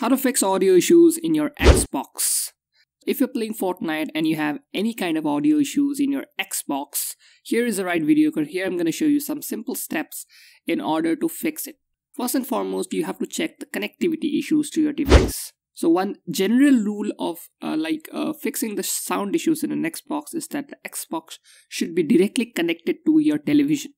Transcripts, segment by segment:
How to fix audio issues in your Xbox. If you're playing Fortnite and you have any kind of audio issues in your Xbox, here is the right video because here I'm going to show you some simple steps in order to fix it. First and foremost, you have to check the connectivity issues to your device. So one general rule of uh, like uh, fixing the sound issues in an Xbox is that the Xbox should be directly connected to your television.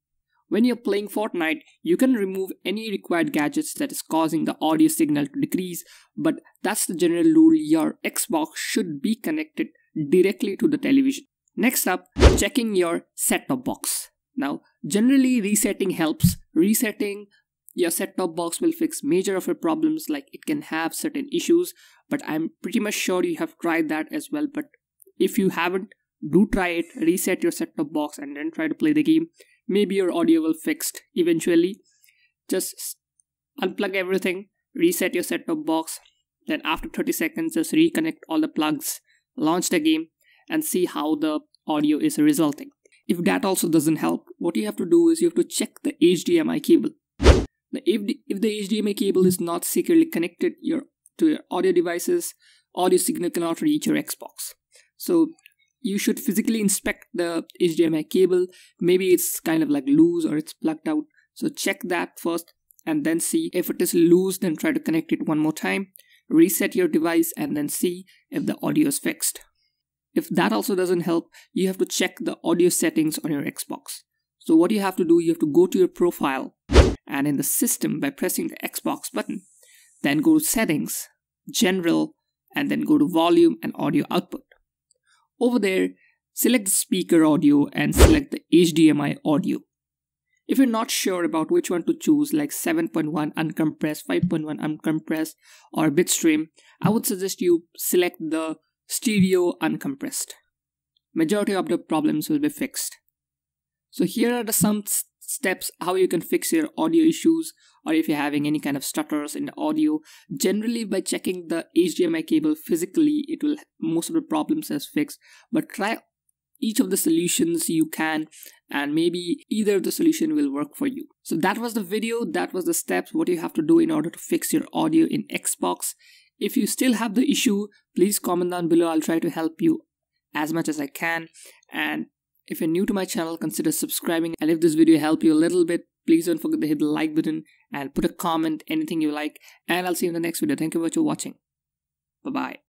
When you're playing Fortnite, you can remove any required gadgets that is causing the audio signal to decrease, but that's the general rule your Xbox should be connected directly to the television. Next up, checking your set-top box. Now, generally resetting helps. Resetting your set-top box will fix major of your problems like it can have certain issues, but I'm pretty much sure you have tried that as well, but if you haven't, do try it, reset your set-top box and then try to play the game maybe your audio will fixed eventually just unplug everything reset your set top box then after 30 seconds just reconnect all the plugs launch the game and see how the audio is resulting if that also doesn't help what you have to do is you have to check the hdmi cable now, if the, if the hdmi cable is not securely connected your to your audio devices audio signal cannot reach your xbox so you should physically inspect the HDMI cable. Maybe it's kind of like loose or it's plugged out. So check that first and then see if it is loose, then try to connect it one more time. Reset your device and then see if the audio is fixed. If that also doesn't help, you have to check the audio settings on your Xbox. So what you have to do, you have to go to your profile and in the system by pressing the Xbox button. Then go to settings, general, and then go to volume and audio output. Over there, select the speaker audio and select the HDMI audio. If you're not sure about which one to choose, like 7.1 uncompressed, 5.1 uncompressed, or bitstream, I would suggest you select the stereo uncompressed. Majority of the problems will be fixed. So here are the some steps how you can fix your audio issues or if you're having any kind of stutters in the audio. Generally by checking the HDMI cable physically, it will most of the problems is fixed. But try each of the solutions you can and maybe either of the solution will work for you. So that was the video, that was the steps what you have to do in order to fix your audio in Xbox. If you still have the issue, please comment down below. I'll try to help you as much as I can and if you're new to my channel, consider subscribing and if this video helped you a little bit, please don't forget to hit the like button and put a comment, anything you like and I'll see you in the next video. Thank you much for watching. Bye bye.